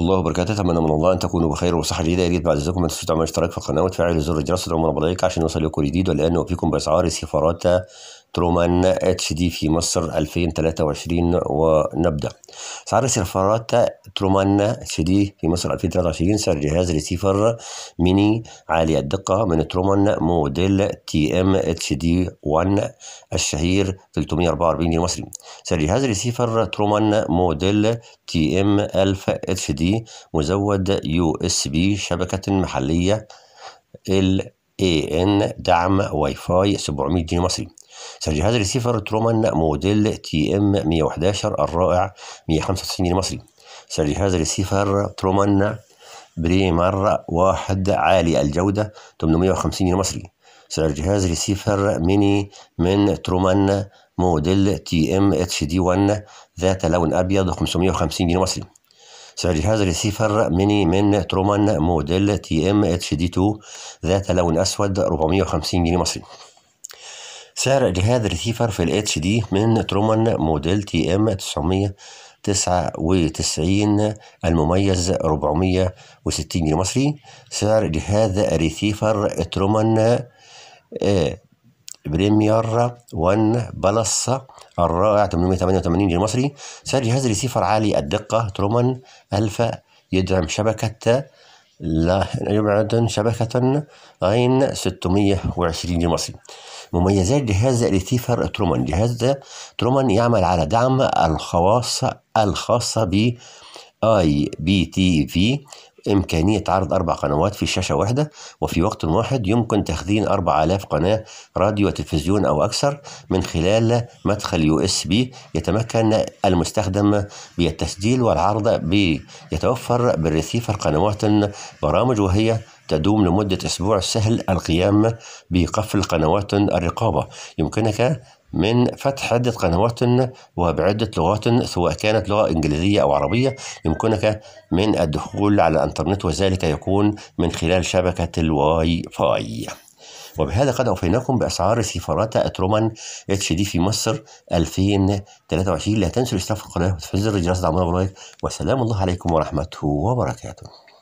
الله وبركاته اتمنى من الله ان تكونوا بخير وصحه جيده يا ريت بعد اذنكم ما تنسوش تعملوا اشتراك في القناه وتفعلوا زر الجرس لتنور على يكون عشان يوصل لكم جديد ولان وفيكم باسعار السفارات ترومان اتش دي في مصر 2023 ونبدا سعر سيرفرات ترومان اتش دي في مصر 2023 سعر جهاز ريسيفر ميني عالي الدقه من ترومان موديل تي ام اتش دي 1 الشهير 344 جنيه مصري سعر جهاز ريسيفر ترومان موديل تي ام 1000 اتش دي مزود يو اس بي شبكه محليه ال اي ان دعم واي فاي 700 جنيه مصري جهاز ريسيفر ترومان موديل تي ام 111 الرائع 195 جنيه مصري سعر جهاز ريسيفر ترومان بريمر واحد عالي الجودة 850 جنيه مصري سعر جهاز ريسيفر ميني من ترومان موديل تي ام اتش دي 1 ذات لون أبيض 550 جنيه مصري سعر جهاز ريسيفر ميني من ترومان موديل تي ام اتش دي 2 ذات لون أسود 450 جنيه مصري سعر جهاز ريسيفر في ال دي من ترومان موديل تي ام 999 المميز 460 جنيه مصري سعر جهاز ريسيفر ترومان بريمير آه، 1 بلس الرائع 888 جنيه مصري سعر جهاز ريسيفر عالي الدقة ترومان ألفا يدعم شبكة لا يبعد شبكة غين 620 مصري مميزات جهاز ريتيفر ترومان جهاز ده ترومان يعمل على دعم الخواص الخاصة ب اي بي تي في إمكانية عرض أربع قنوات في شاشة واحدة وفي وقت واحد يمكن تخزين 4000 قناة راديو وتلفزيون أو أكثر من خلال مدخل يو اس بي يتمكن المستخدم بالتسجيل والعرض بيتوفر بالريسيفر قنوات برامج وهي تدوم لمدة أسبوع سهل القيام بقفل قنوات الرقابة يمكنك من فتح عدة قنوات وبعدة لغات سواء كانت لغة إنجليزية أو عربية يمكنك من الدخول على الإنترنت وذلك يكون من خلال شبكة الواي فاي وبهذا قد أوفيناكم بأسعار سفارات أترومان اتش دي في مصر 2023 لا تنسوا الاشتراك في القناة وتفعيل زر الجرس دعمنا باللايك والسلام الله عليكم ورحمته وبركاته